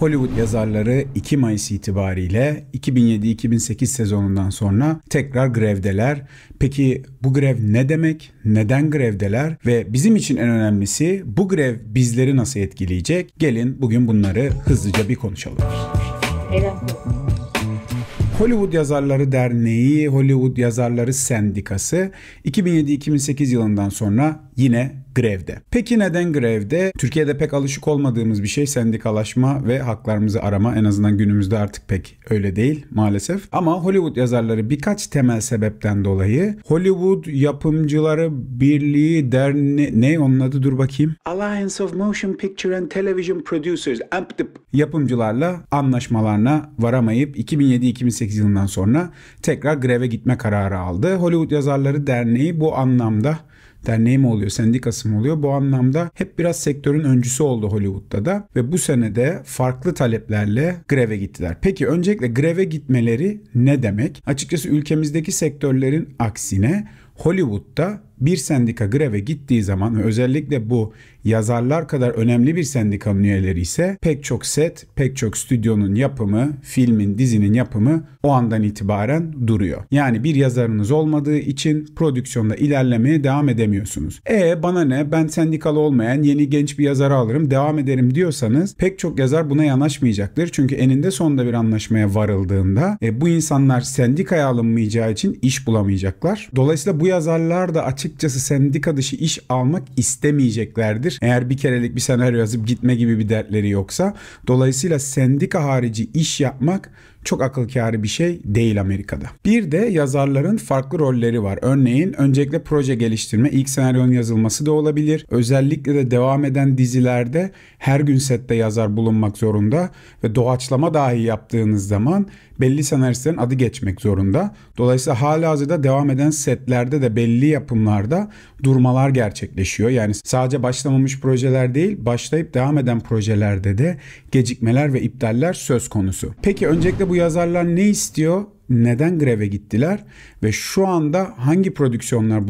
Hollywood yazarları 2 Mayıs itibariyle 2007-2008 sezonundan sonra tekrar grevdeler. Peki bu grev ne demek? Neden grevdeler? Ve bizim için en önemlisi bu grev bizleri nasıl etkileyecek? Gelin bugün bunları hızlıca bir konuşalım. Hollywood Yazarları Derneği, Hollywood Yazarları Sendikası 2007-2008 yılından sonra yine grevde. Peki neden grevde? Türkiye'de pek alışık olmadığımız bir şey sendikalaşma ve haklarımızı arama. En azından günümüzde artık pek öyle değil maalesef. Ama Hollywood yazarları birkaç temel sebepten dolayı Hollywood Yapımcıları Birliği Derneği ne onun adı dur bakayım. Alliance of Motion Picture and Television Producers yapımcılarla anlaşmalarına varamayıp 2007-2008 yılından sonra tekrar greve gitme kararı aldı. Hollywood Yazarları Derneği bu anlamda derneği mi oluyor, sendikası mı oluyor? Bu anlamda hep biraz sektörün öncüsü oldu Hollywood'da da ve bu sene de farklı taleplerle greve gittiler. Peki öncelikle greve gitmeleri ne demek? Açıkçası ülkemizdeki sektörlerin aksine Hollywood'da bir sendika greve gittiği zaman özellikle bu yazarlar kadar önemli bir sendikanın üyeleri ise pek çok set, pek çok stüdyonun yapımı, filmin, dizinin yapımı o andan itibaren duruyor. Yani bir yazarınız olmadığı için prodüksiyonda ilerlemeye devam edemiyorsunuz. E bana ne ben sendikalı olmayan yeni genç bir yazarı alırım devam ederim diyorsanız pek çok yazar buna yanaşmayacaktır. Çünkü eninde sonunda bir anlaşmaya varıldığında e, bu insanlar sendikaya alınmayacağı için iş bulamayacaklar. Dolayısıyla bu yazarlar da açık açıkçası sendika dışı iş almak istemeyeceklerdir. Eğer bir kerelik bir senaryo yazıp gitme gibi bir dertleri yoksa. Dolayısıyla sendika harici iş yapmak çok akıl kârı bir şey değil Amerika'da. Bir de yazarların farklı rolleri var. Örneğin öncelikle proje geliştirme, ilk senaryonun yazılması da olabilir. Özellikle de devam eden dizilerde her gün sette yazar bulunmak zorunda ve doğaçlama dahi yaptığınız zaman belli senaristlerin adı geçmek zorunda. Dolayısıyla hala hazırda devam eden setlerde de belli yapımlarda durmalar gerçekleşiyor. Yani sadece başlamamış projeler değil, başlayıp devam eden projelerde de gecikmeler ve iptaller söz konusu. Peki öncelikle bu yazarlar ne istiyor? neden greve gittiler ve şu anda hangi prodüksiyonlar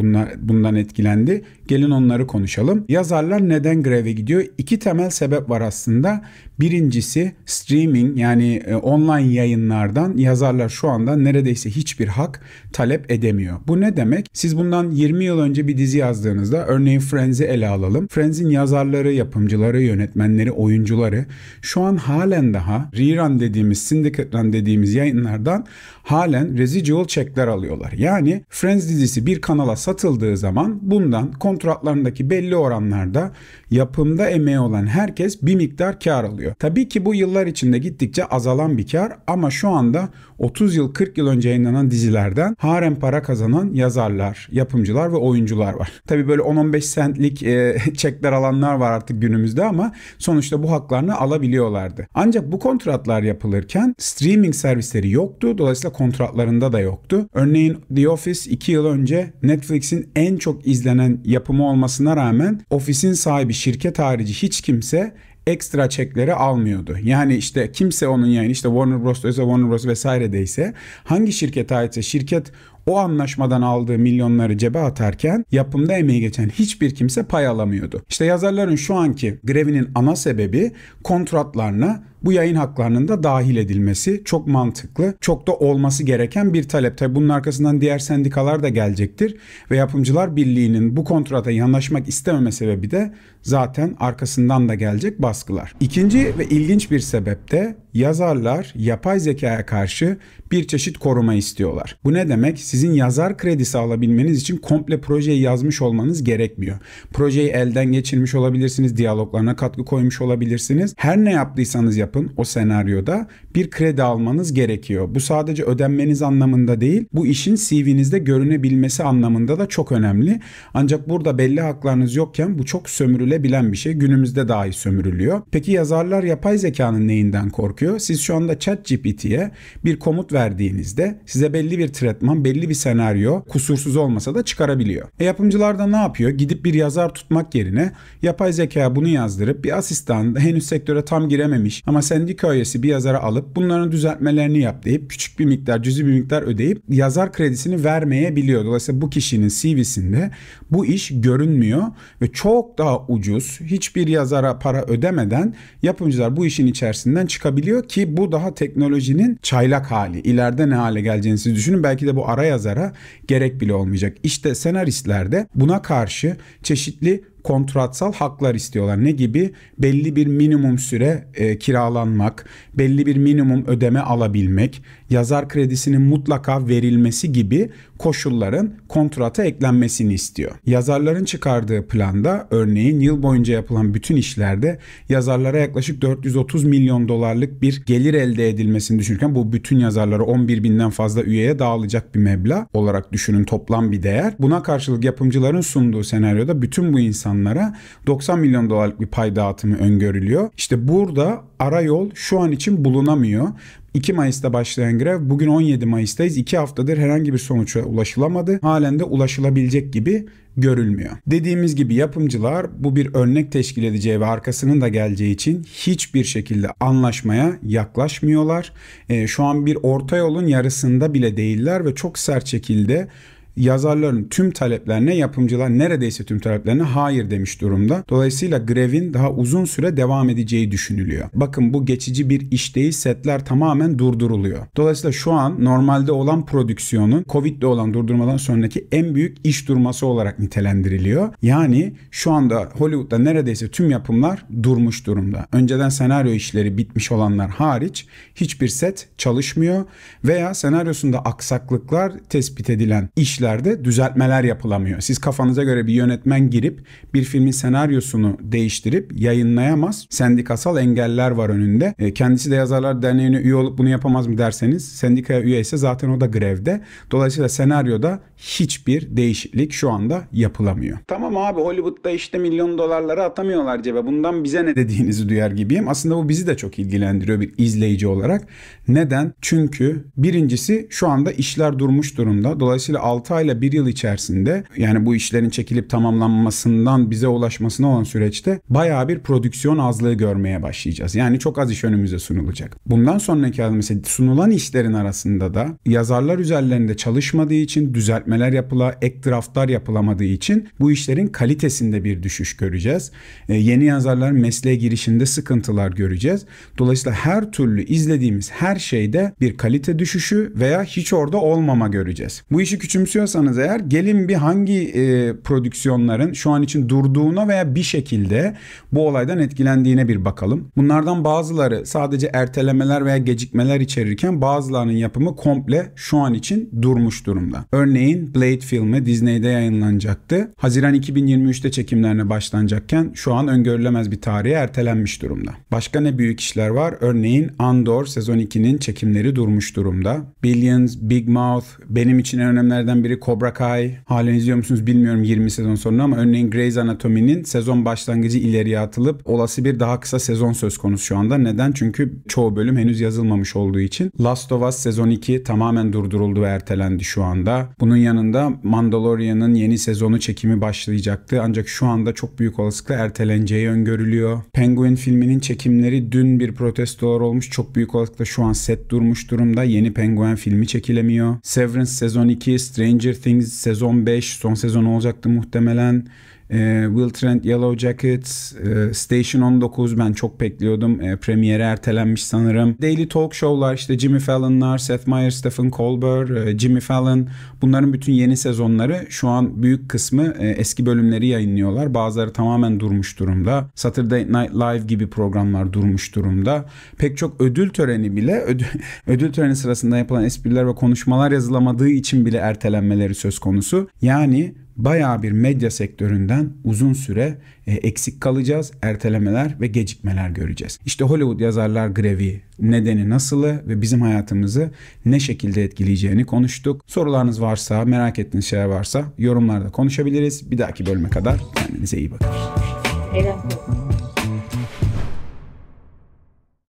bundan etkilendi? Gelin onları konuşalım. Yazarlar neden greve gidiyor? İki temel sebep var aslında. Birincisi streaming yani e, online yayınlardan yazarlar şu anda neredeyse hiçbir hak talep edemiyor. Bu ne demek? Siz bundan 20 yıl önce bir dizi yazdığınızda örneğin Friends'i ele alalım. Friends'in yazarları, yapımcıları, yönetmenleri, oyuncuları şu an halen daha rerun dediğimiz, syndicate run dediğimiz yayınlardan halen residual çekler alıyorlar. Yani Friends dizisi bir kanala satıldığı zaman bundan kontratlarındaki belli oranlarda yapımda emeği olan herkes bir miktar kar alıyor. Tabii ki bu yıllar içinde gittikçe azalan bir kar ama şu anda 30 yıl 40 yıl önce yayınlanan dizilerden harem para kazanan yazarlar, yapımcılar ve oyuncular var. Tabii böyle 10-15 sentlik e, çekler alanlar var artık günümüzde ama sonuçta bu haklarını alabiliyorlardı. Ancak bu kontratlar yapılırken streaming servisleri yoktu. Dolayısıyla kontratlarında da yoktu. Örneğin The Office 2 yıl önce Netflix'in en çok izlenen yapımı olmasına rağmen ofisin sahibi şirket harici hiç kimse ekstra çekleri almıyordu. Yani işte kimse onun yani işte Warner Bros. ise Warner Bros. vesairedeyse hangi şirket aitse şirket o anlaşmadan aldığı milyonları cebe atarken yapımda emeği geçen hiçbir kimse pay alamıyordu. İşte yazarların şu anki grevinin ana sebebi kontratlarına bu yayın haklarının da dahil edilmesi çok mantıklı, çok da olması gereken bir talep. Tabi bunun arkasından diğer sendikalar da gelecektir ve Yapımcılar Birliği'nin bu kontrata yanaşmak istememe sebebi de zaten arkasından da gelecek baskılar. İkinci ve ilginç bir sebep de yazarlar yapay zekaya karşı bir çeşit koruma istiyorlar. Bu ne demek? Siz sizin yazar kredisi alabilmeniz için komple projeyi yazmış olmanız gerekmiyor. Projeyi elden geçirmiş olabilirsiniz, diyaloglarına katkı koymuş olabilirsiniz. Her ne yaptıysanız yapın o senaryoda bir kredi almanız gerekiyor. Bu sadece ödenmeniz anlamında değil, bu işin CV'nizde görünebilmesi anlamında da çok önemli. Ancak burada belli haklarınız yokken bu çok sömürülebilen bir şey. Günümüzde dahi sömürülüyor. Peki yazarlar yapay zekanın neyinden korkuyor? Siz şu anda ChatGPT'ye bir komut verdiğinizde size belli bir tretman, belli belli bir senaryo kusursuz olmasa da çıkarabiliyor. E yapımcılar da ne yapıyor? Gidip bir yazar tutmak yerine yapay zeka bunu yazdırıp bir asistan henüz sektöre tam girememiş ama sendika üyesi bir yazara alıp bunların düzeltmelerini yap deyip küçük bir miktar cüzi bir miktar ödeyip yazar kredisini vermeyebiliyor. Dolayısıyla bu kişinin CV'sinde bu iş görünmüyor ve çok daha ucuz hiçbir yazara para ödemeden yapımcılar bu işin içerisinden çıkabiliyor ki bu daha teknolojinin çaylak hali. İleride ne hale geleceğini siz düşünün. Belki de bu araya yazara gerek bile olmayacak. İşte senaristlerde buna karşı çeşitli kontratsal haklar istiyorlar. Ne gibi? Belli bir minimum süre e, kiralanmak, belli bir minimum ödeme alabilmek, yazar kredisinin mutlaka verilmesi gibi koşulların kontrata eklenmesini istiyor. Yazarların çıkardığı planda örneğin yıl boyunca yapılan bütün işlerde yazarlara yaklaşık 430 milyon dolarlık bir gelir elde edilmesini düşünürken bu bütün yazarlara 11 binden fazla üyeye dağılacak bir meblağ olarak düşünün toplam bir değer. Buna karşılık yapımcıların sunduğu senaryoda bütün bu insan insanlara 90 milyon dolarlık bir pay dağıtımı öngörülüyor. İşte burada ara yol şu an için bulunamıyor. 2 Mayıs'ta başlayan grev bugün 17 Mayıs'tayız. 2 haftadır herhangi bir sonuca ulaşılamadı. Halen de ulaşılabilecek gibi görülmüyor. Dediğimiz gibi yapımcılar bu bir örnek teşkil edeceği ve arkasının da geleceği için hiçbir şekilde anlaşmaya yaklaşmıyorlar. E, şu an bir orta yolun yarısında bile değiller ve çok sert şekilde yazarların tüm taleplerine yapımcılar neredeyse tüm taleplerine hayır demiş durumda. Dolayısıyla grevin daha uzun süre devam edeceği düşünülüyor. Bakın bu geçici bir iş değil setler tamamen durduruluyor. Dolayısıyla şu an normalde olan prodüksiyonun Covid'de olan durdurmadan sonraki en büyük iş durması olarak nitelendiriliyor. Yani şu anda Hollywood'da neredeyse tüm yapımlar durmuş durumda. Önceden senaryo işleri bitmiş olanlar hariç hiçbir set çalışmıyor veya senaryosunda aksaklıklar tespit edilen işler projelerde düzeltmeler yapılamıyor. Siz kafanıza göre bir yönetmen girip bir filmin senaryosunu değiştirip yayınlayamaz. Sendikasal engeller var önünde. E, kendisi de Yazarlar Derneği'ne üye olup bunu yapamaz mı derseniz sendikaya üye ise zaten o da grevde. Dolayısıyla senaryoda hiçbir değişiklik şu anda yapılamıyor. Tamam abi Hollywood'da işte milyon dolarları atamıyorlar cebe. Bundan bize ne dediğinizi duyar gibiyim. Aslında bu bizi de çok ilgilendiriyor bir izleyici olarak. Neden? Çünkü birincisi şu anda işler durmuş durumda. Dolayısıyla 6 ay ile bir yıl içerisinde yani bu işlerin çekilip tamamlanmasından bize ulaşmasına olan süreçte bayağı bir prodüksiyon azlığı görmeye başlayacağız. Yani çok az iş önümüze sunulacak. Bundan sonraki adım mesela sunulan işlerin arasında da yazarlar üzerlerinde çalışmadığı için düzeltmeler yapıla, ek draftlar yapılamadığı için bu işlerin kalitesinde bir düşüş göreceğiz. E, yeni yazarlar mesleğe girişinde sıkıntılar göreceğiz. Dolayısıyla her türlü izlediğimiz her şeyde bir kalite düşüşü veya hiç orada olmama göreceğiz. Bu işi küçümsüyor hatırlarsanız eğer gelin bir hangi e, prodüksiyonların şu an için durduğuna veya bir şekilde bu olaydan etkilendiğine bir bakalım. Bunlardan bazıları sadece ertelemeler veya gecikmeler içerirken bazılarının yapımı komple şu an için durmuş durumda. Örneğin Blade filmi Disney'de yayınlanacaktı. Haziran 2023'te çekimlerine başlanacakken şu an öngörülemez bir tarihe ertelenmiş durumda. Başka ne büyük işler var? Örneğin Andor sezon 2'nin çekimleri durmuş durumda. Billions, Big Mouth benim için en önemlilerden biri biri Cobra Kai. Halen izliyor musunuz bilmiyorum 20 sezon sonra ama örneğin Grey's Anatomy'nin sezon başlangıcı ileriye atılıp olası bir daha kısa sezon söz konusu şu anda. Neden? Çünkü çoğu bölüm henüz yazılmamış olduğu için. Last of Us sezon 2 tamamen durduruldu ve ertelendi şu anda. Bunun yanında Mandalorian'ın yeni sezonu çekimi başlayacaktı. Ancak şu anda çok büyük olasılıkla erteleneceği öngörülüyor. Penguin filminin çekimleri dün bir protestolar olmuş. Çok büyük olasılıkla şu an set durmuş durumda. Yeni Penguin filmi çekilemiyor. Severance sezon 2, Strange Stranger Things sezon 5 son sezon olacaktı muhtemelen. E, Will Trent Yellow Jackets, e, Station 19 ben çok bekliyordum. E, premieri ertelenmiş sanırım. Daily Talk Show'lar işte Jimmy Fallon'lar, Seth Meyers, Stephen Colbert, e, Jimmy Fallon bunların bütün yeni sezonları şu an büyük kısmı e, eski bölümleri yayınlıyorlar. Bazıları tamamen durmuş durumda. Saturday Night Live gibi programlar durmuş durumda. Pek çok ödül töreni bile ödül, töreni sırasında yapılan espriler ve konuşmalar yazılamadığı için bile ertelenmeleri söz konusu. Yani baya bir medya sektöründen uzun süre e, eksik kalacağız. Ertelemeler ve gecikmeler göreceğiz. İşte Hollywood yazarlar grevi nedeni nasılı ve bizim hayatımızı ne şekilde etkileyeceğini konuştuk. Sorularınız varsa, merak ettiğiniz şeyler varsa yorumlarda konuşabiliriz. Bir dahaki bölüme kadar kendinize iyi bakın. Eyvallah.